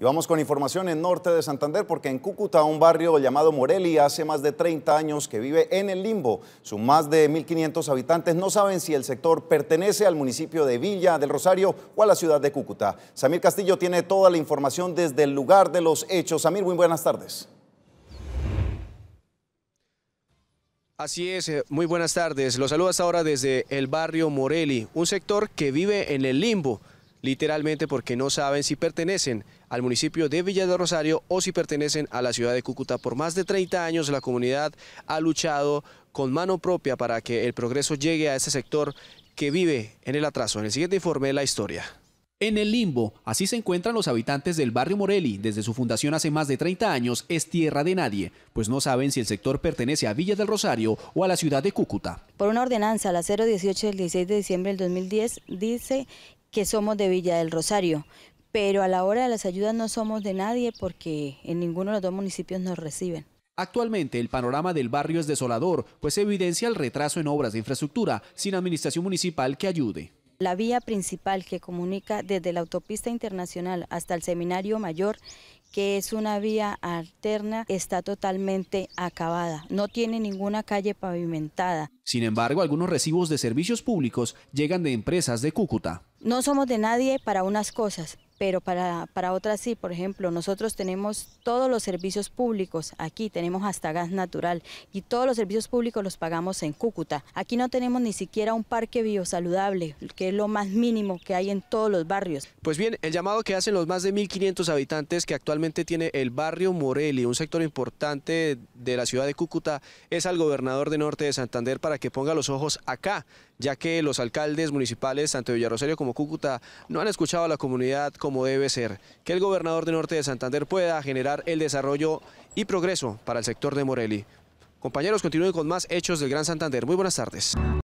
Y vamos con información en norte de Santander porque en Cúcuta, un barrio llamado Moreli, hace más de 30 años que vive en el limbo. Sus más de 1.500 habitantes no saben si el sector pertenece al municipio de Villa del Rosario o a la ciudad de Cúcuta. Samir Castillo tiene toda la información desde el lugar de los hechos. Samir, muy buenas tardes. Así es, eh, muy buenas tardes. Los saludas ahora desde el barrio Morelli, un sector que vive en el limbo literalmente porque no saben si pertenecen al municipio de Villa del Rosario o si pertenecen a la ciudad de Cúcuta. Por más de 30 años la comunidad ha luchado con mano propia para que el progreso llegue a ese sector que vive en el atraso. En el siguiente informe, la historia. En el limbo, así se encuentran los habitantes del barrio Morelli. Desde su fundación hace más de 30 años, es tierra de nadie, pues no saben si el sector pertenece a Villa del Rosario o a la ciudad de Cúcuta. Por una ordenanza, la 018 del 16 de diciembre del 2010, dice que somos de Villa del Rosario, pero a la hora de las ayudas no somos de nadie porque en ninguno de los dos municipios nos reciben. Actualmente el panorama del barrio es desolador, pues evidencia el retraso en obras de infraestructura sin administración municipal que ayude. La vía principal que comunica desde la autopista internacional hasta el seminario mayor, que es una vía alterna, está totalmente acabada. No tiene ninguna calle pavimentada. Sin embargo, algunos recibos de servicios públicos llegan de empresas de Cúcuta no somos de nadie para unas cosas, pero para, para otras sí. Por ejemplo, nosotros tenemos todos los servicios públicos aquí, tenemos hasta gas natural y todos los servicios públicos los pagamos en Cúcuta. Aquí no tenemos ni siquiera un parque biosaludable, que es lo más mínimo que hay en todos los barrios. Pues bien, el llamado que hacen los más de 1.500 habitantes que actualmente tiene el barrio Morelli, un sector importante de la ciudad de Cúcuta, es al gobernador de Norte de Santander para que ponga los ojos acá ya que los alcaldes municipales, tanto de como Cúcuta, no han escuchado a la comunidad como debe ser. Que el gobernador de Norte de Santander pueda generar el desarrollo y progreso para el sector de Morelli. Compañeros, continúen con más hechos del Gran Santander. Muy buenas tardes.